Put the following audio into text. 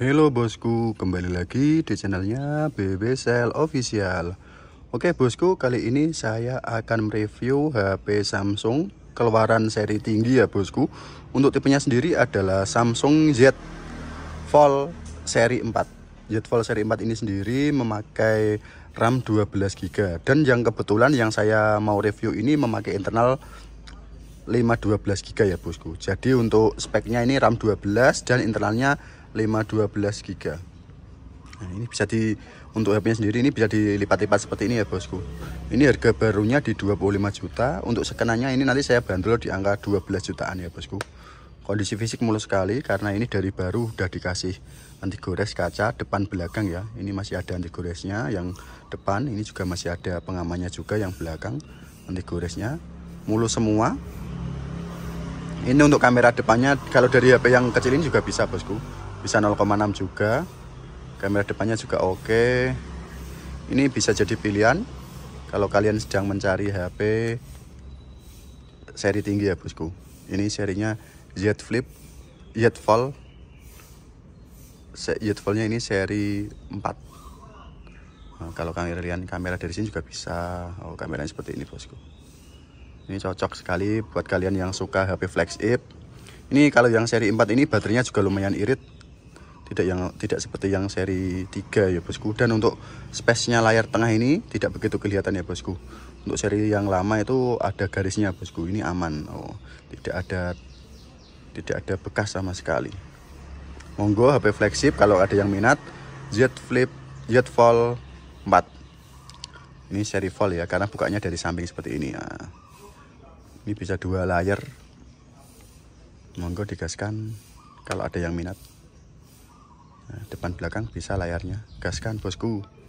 Halo bosku, kembali lagi di channelnya BB Cell Official Oke bosku, kali ini saya akan mereview HP Samsung keluaran seri tinggi ya bosku Untuk tipenya sendiri adalah Samsung Z Fold seri 4 Z Fold seri 4 ini sendiri memakai RAM 12GB Dan yang kebetulan yang saya mau review ini memakai internal 512GB ya bosku Jadi untuk speknya ini RAM 12 dan internalnya 512 giga nah, ini bisa di untuk HP-nya sendiri ini bisa dilipat-lipat seperti ini ya bosku ini harga barunya di 25 juta untuk sekenanya ini nanti saya bandrol di angka 12 jutaan ya bosku kondisi fisik mulus sekali karena ini dari baru udah dikasih anti gores kaca depan belakang ya ini masih ada anti goresnya yang depan ini juga masih ada pengamannya juga yang belakang anti goresnya mulus semua ini untuk kamera depannya kalau dari HP yang kecil ini juga bisa bosku bisa 0,6 juga kamera depannya juga oke ini bisa jadi pilihan kalau kalian sedang mencari HP seri tinggi ya bosku ini serinya Z Flip Z Fold Z Foldnya ini seri 4 nah, kalau kalian kamera dari sini juga bisa oh kameranya seperti ini bosku ini cocok sekali buat kalian yang suka HP flagship ini kalau yang seri 4 ini baterainya juga lumayan irit tidak yang tidak seperti yang seri 3 ya bosku dan untuk space layar tengah ini tidak begitu kelihatan ya bosku untuk seri yang lama itu ada garisnya bosku ini aman oh tidak ada tidak ada bekas sama sekali monggo HP flagship kalau ada yang minat Z Flip Z Fold 4 ini seri fold ya karena bukanya dari samping seperti ini ya. ini bisa dua layar monggo digaskan kalau ada yang minat Nah, depan belakang bisa layarnya gaskan bosku